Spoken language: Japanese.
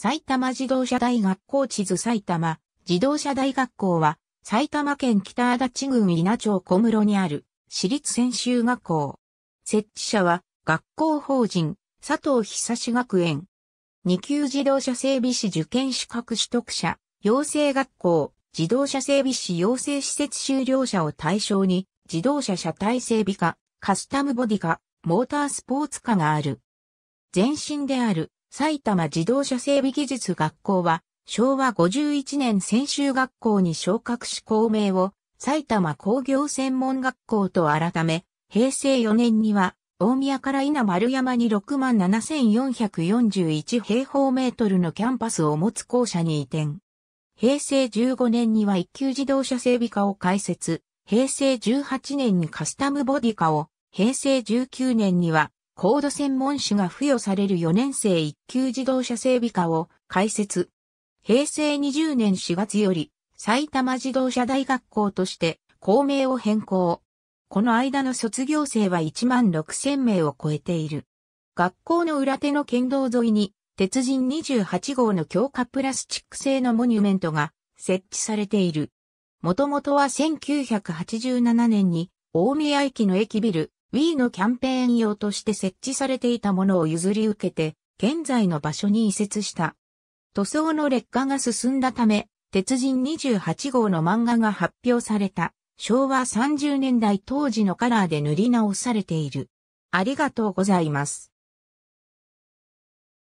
埼玉自動車大学校地図埼玉自動車大学校は埼玉県北足立郡稲町小室にある私立専修学校。設置者は学校法人佐藤久志学園。二級自動車整備士受験資格取得者、養成学校、自動車整備士養成施設修了者を対象に自動車車体整備課、カスタムボディ課、モータースポーツ課がある。前身である埼玉自動車整備技術学校は、昭和51年専修学校に昇格し校名を埼玉工業専門学校と改め、平成4年には大宮から稲丸山に67,441平方メートルのキャンパスを持つ校舎に移転。平成15年には一級自動車整備課を開設、平成18年にカスタムボディ課を、平成19年には高度専門士が付与される4年生1級自動車整備課を開設。平成20年4月より埼玉自動車大学校として校名を変更。この間の卒業生は1万6000名を超えている。学校の裏手の県道沿いに鉄人28号の強化プラスチック製のモニュメントが設置されている。もともとは1987年に大宮駅の駅ビル Wii のキャンペーン用として設置されていたものを譲り受けて、現在の場所に移設した。塗装の劣化が進んだため、鉄人28号の漫画が発表された、昭和30年代当時のカラーで塗り直されている。ありがとうございます。